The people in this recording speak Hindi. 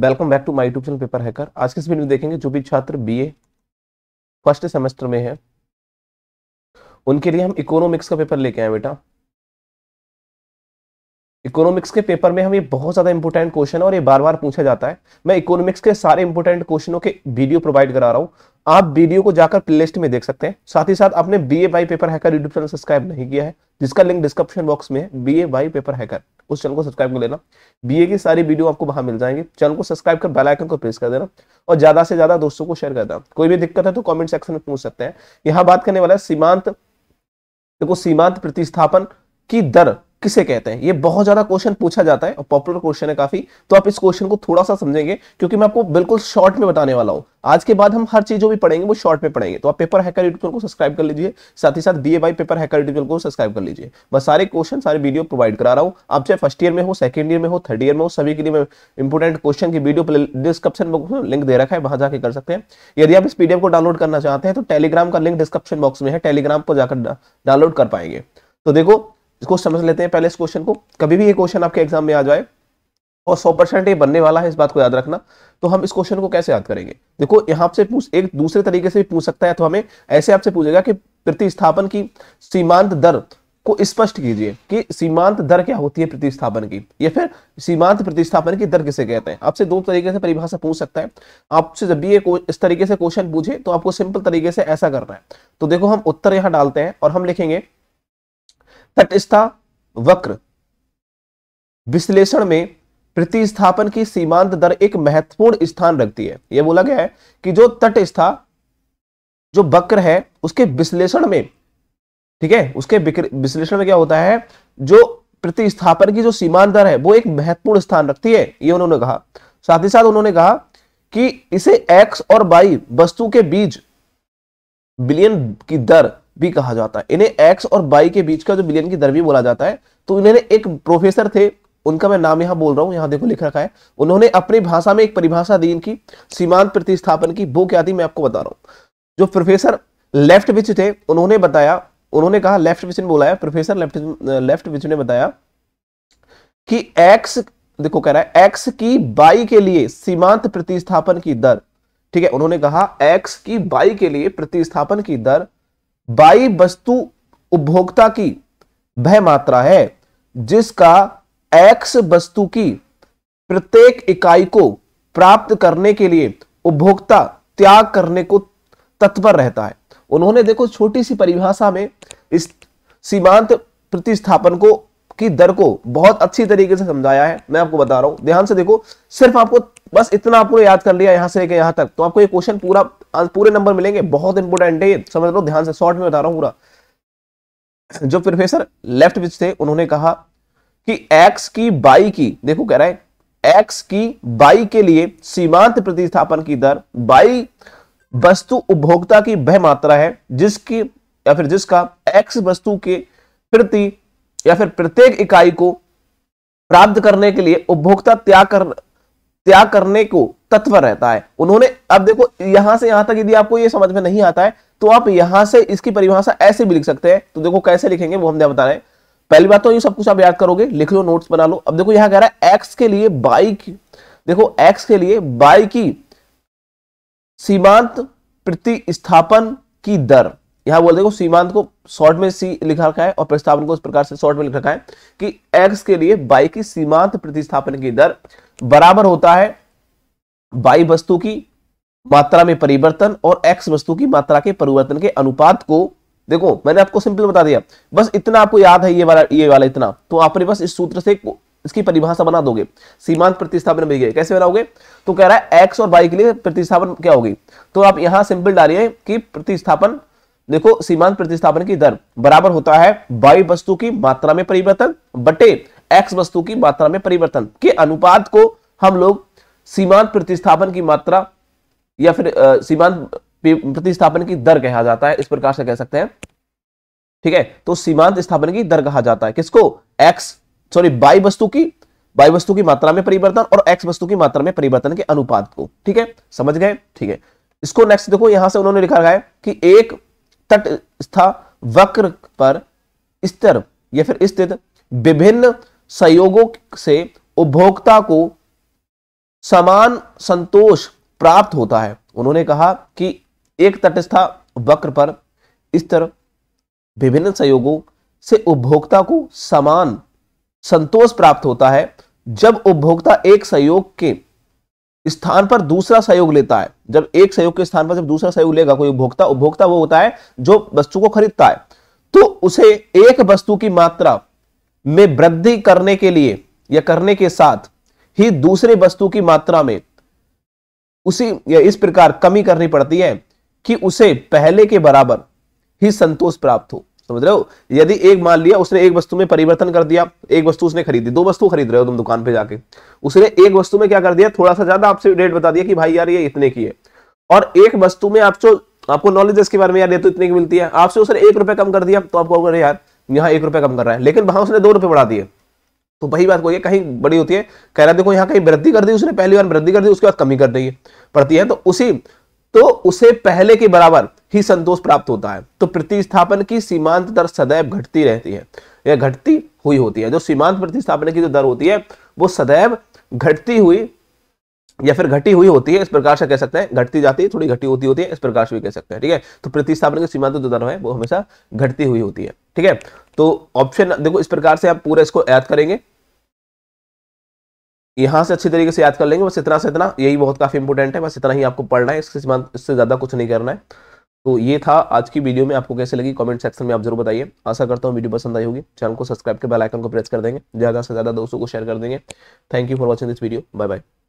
welcome back to my YouTube channel paper hacker आज के इस वीडियो में देखेंगे जो भी छात्र बीए फर्स्ट सेमेस्टर में है उनके लिए हम इकोनॉमिक्स का पेपर लेके आए बेटा इकोनॉमिक्स के पेपर में हम ये बहुत ज़्यादा इंपॉर्टेंट क्वेश्चन है और ये बार बार पूछा जाता है मैं इकोनॉमिक्स के सारे इंपॉर्टेंट क्वेश्चनों के वीडियो प्रोवाइड करा रहा हूँ आप वीडियो को जाकर प्लेलिस्ट में देख सकते हैं साथ ही साथ आपने B A Y paper hacker YouTube channel subscribe नहीं किया है जिसका लिंक डिस्क्रिप्शन बॉक्स में है B A Y paper hacker उस चैनल को सब्सक्राइब कर लेना बीए की सारी वीडियो आपको वहां मिल जाएंगे चैनल को सब्सक्राइब कर बेल आइकन को प्रेस कर देना और ज्यादा से ज्यादा दोस्तों को शेयर कर देना कोई भी दिक्कत है तो कॉमेंट सेक्शन में पूछ सकते हैं यहाँ बात करने वाला है सीमांत देखो सीमांत प्रतिस्थापन की दर किसे कहते हैं ये बहुत ज्यादा क्वेश्चन पूछा जाता है और पॉपुलर क्वेश्चन है काफी तो आप इस क्वेश्चन को थोड़ा सा समझेंगे क्योंकि मैं आपको बिल्कुल शॉर्ट में बताने वाला हूँ आज के बाद हम हर चीज जो भी पढ़ेंगे वो शॉर्ट में पढ़ेंगे तो आप पेपर हैकर यूट्यूब को सब्सक्राइब कर लीजिए साथ ही साथ B by paper hacker YouTube को सब्सक्राइब कर लीजिए मैं सारे क्वेश्चन सारे वीडियो प्रोवाइड करा रहा हूँ आप चाहे फर्स्ट ईयर में हो सेकंड ईयर में हो थर्ड ईयर में हो सभी के लिए मैं इंपोर्टेंट क्वेश्चन की वीडियो डिस्क्रिप्शन बॉक्स में लिंक दे रखा है वहां जाकर कर सकते हैं यदि आप इस पीडीएफ को डाउनलोड करना चाहते हैं तो टेलीग्राम का लिंक डिस्क्रिप्शन बॉक्स में है टेलीग्राम पर जाकर डाउनलोड कर पाएंगे तो देखो इसको समझ लेते हैं पहले इस क्वेश्चन को कभी भी ये क्वेश्चन आपके एग्जाम में आ जाए और सौ परसेंट ये बनने वाला है इस बात को याद रखना तो हम इस क्वेश्चन को कैसे याद करेंगे देखो यहाँ से पूछ एक दूसरे तरीके से भी पूछ सकता है तो हमें ऐसे आपसे पूछेगा कि प्रतिस्थापन की सीमांत दर को स्पष्ट कीजिए कि सीमांत दर क्या होती है प्रतिस्थापन की या फिर सीमांत प्रतिस्थापन की दर किसे कहते हैं आपसे दो तरीके से परिभाषा पूछ सकता है आपसे जब भी ये इस तरीके से क्वेश्चन पूछे तो आपको सिंपल तरीके से ऐसा करना है तो देखो हम उत्तर यहाँ डालते हैं और हम लिखेंगे तटस्था वक्र विश्लेषण में प्रतिस्थापन की सीमांत दर एक महत्वपूर्ण स्थान रखती है यह बोला गया है कि जो तटस्था जो वक्र है उसके विश्लेषण में ठीक है उसके विश्लेषण में क्या होता है जो प्रतिस्थापन की जो सीमांत दर है वो एक महत्वपूर्ण स्थान रखती है ये उन्होंने कहा साथ ही साथ उन्होंने कहा कि इसे एक्स और बाई वस्तु के बीच बिलियन की दर भी कहा जाता है इन्हें एक्स और बाई के बीच का जो बिलियन की दर भी बोला जाता है तो इन्होंने एक प्रोफेसर थे उनका मैं नाम यहां बोल रहा हूं यहां देखो लिख रखा है उन्होंने अपनी भाषा में एक परिभाषा दी इनकी सीमांत प्रतिस्थापन की वो क्या थी मैं आपको बता रहा हूं जो प्रोफेसर लेफ्ट विच थे उन्होंने बताया उन्होंने कहा लेफ्ट विच ने बोला है प्रोफेसर लेफ्ट लेफ्ट विच ने बताया कि एक्स देखो कह रहा है एक्स की बाई के लिए सीमांत प्रतिस्थापन की दर ठीक है उन्होंने कहा एक्स की बाई के लिए प्रतिस्थापन की दर बाई वस्तु उपभोक्ता की वह मात्रा है जिसका एक्स वस्तु की प्रत्येक इकाई को प्राप्त करने के लिए उपभोक्ता त्याग करने को तत्पर रहता है उन्होंने देखो छोटी सी परिभाषा में इस सीमांत प्रतिस्थापन को की दर को बहुत अच्छी तरीके से समझाया है मैं आपको बता रहा हूं ध्यान से देखो सिर्फ आपको बस इतना आपको याद कर लिया यहां से लेकर यहां तक तो आपको ये क्वेश्चन पूरा पूरे नंबर मिलेंगे बहुत इंपोर्टेंट है समझ लो ध्यान से शॉर्ट में बता रहा हूं पूरा जो प्रोफेसर लेफ्ट विच थे उन्होंने कहा कि एक्स की बाई की देखो कह रहा है एक्स की बाई के लिए सीमांत प्रतिस्थापन की दर बाई वस्तु उपभोक्ता की वह मात्रा है जिसकी या फिर जिसका एक्स वस्तु के प्रति या फिर प्रत्येक इकाई को प्राप्त करने के लिए उपभोक्ता त्याग कर त्याग करने को तत्पर रहता है उन्होंने अब देखो यहां से यहां तक यदि आपको यह समझ में नहीं आता है तो आप यहां से इसकी परिभाषा ऐसे भी लिख सकते हैं तो देखो कैसे लिखेंगे वो हमने बता रहे हैं पहली बात तो ये सब कुछ आप याद करोगे लिख लो नोट्स बना लो अब देखो यहां कह रहा है एक्स के लिए बाई की देखो एक्स के लिए बाई की सीमांत प्रतिस्थापन की दर यहां बोल देखो सीमांत को शॉर्ट में सी लिखा रखा है और प्रस्तावन को इस प्रकार से शॉर्ट में लिख रखा है कि एक्स के लिए बाई की सीमांत प्रतिस्थापन की दर बराबर होता है बाई वस्तु की मात्रा में परिवर्तन और एक्स वस्तु की मात्रा के परिवर्तन के अनुपात को देखो मैंने आपको सिंपल बता दिया बस इतना आपको याद है ये वाला ये वाला इतना तो आपने बस इस सूत्र से इसकी परिभाषा बना दोगे सीमांत प्रतिस्थापन मिल कैसे बनाओगे तो कह रहा है एक्स और बाई के लिए प्रतिस्थापन क्या होगी तो आप यहां सिंपल डालिए कि प्रतिस्थापन देखो सीमांत प्रतिस्थापन की दर बराबर होता है वायु वस्तु की मात्रा में परिवर्तन बटे एक्स वस्तु की मात्रा में परिवर्तन के अनुपात को हम लोग सीमांत प्रतिस्थापन की मात्रा या फिर सीमांत प्रतिस्थापन की दर कहा जाता है इस प्रकार से कह सकते हैं ठीक है तो सीमांत स्थापन की दर कहा जाता है किसको एक्स सॉरी बाई वस्तु की बाई वस्तु की मात्रा में परिवर्तन और एक्स वस्तु की मात्रा में परिवर्तन के अनुपात को ठीक है समझ गए ठीक है इसको नेक्स्ट देखो यहां से उन्होंने लिखा है कि एक तटस्था वक्र पर स्तर या फिर स्थित विभिन्न संयोगों से उपभोक्ता को समान संतोष प्राप्त होता है उन्होंने कहा कि एक तटस्था वक्र पर स्तर विभिन्न संयोगों से उपभोक्ता को समान संतोष प्राप्त होता है जब उपभोक्ता एक संयोग के स्थान पर दूसरा सहयोग लेता है जब एक सहयोग के स्थान पर जब दूसरा सहयोग लेगा कोई उपभोक्ता उपभोक्ता वो होता है जो वस्तु को खरीदता है तो उसे एक वस्तु की मात्रा में वृद्धि करने के लिए या करने के साथ ही दूसरे वस्तु की मात्रा में उसी या इस प्रकार कमी करनी पड़ती है कि उसे पहले के बराबर ही संतोष प्राप्त हो समझ रहे हो यदि एक मान लिया उसने एक वस्तु में परिवर्तन कर दिया एक वस्तु उसने खरीदी दो वस्तु खरीद रहे हो तुम दुकान पे जाके उसने एक वस्तु में क्या कर दिया थोड़ा सा ज्यादा आपसे रेट बता दिया कि भाई यार ये इतने की है और एक वस्तु में आप जो आपको नॉलेज इसके बारे में यार ये तो इतने की मिलती है आपसे उसने एक रुपए कम कर दिया तो आपको कहोगे यार यहाँ एक रुपए कम कर रहा है लेकिन वहां उसने दो रुपए बढ़ा दिए तो वही बात कोई कहीं बड़ी होती है कह रहा देखो यहाँ कहीं वृद्धि कर दी उसने पहली बार वृद्धि कर दी उसके बाद कमी कर दी है पड़ती है तो उसी तो उसे पहले के बराबर ही संतोष प्राप्त होता है तो प्रतिस्थापन की सीमांत दर सदैव घटती रहती है या घटती हुई होती है जो सीमांत प्रतिस्थापन की जो दर होती है वो सदैव घटती हुई या फिर घटी हुई होती है इस प्रकार से कह सकते हैं घटती जाती है थोड़ी घटी होती होती है इस प्रकार से भी कह सकते हैं ठीक है तो प्रतिस्थापन की सीमांत जो दर है वो हमेशा घटती हुई होती है ठीक है तो ऑप्शन देखो इस प्रकार से आप पूरा इसको याद करेंगे यहाँ से अच्छी तरीके से याद कर लेंगे बस इतना से इतना यही बहुत काफ़ी इंपोर्टेंट है बस इतना ही आपको पढ़ना है इसके इससे ज़्यादा कुछ नहीं करना है तो ये था आज की वीडियो में आपको कैसे लगी कमेंट सेक्शन में आप जरूर बताइए आशा करता हूँ वीडियो पसंद आई होगी चैनल को सब्सक्राइब के बेल आइकन को प्रेस कर देंगे ज़्यादा से ज़्यादा दोस्तों को शेयर कर देंगे thank you for watching this video bye bye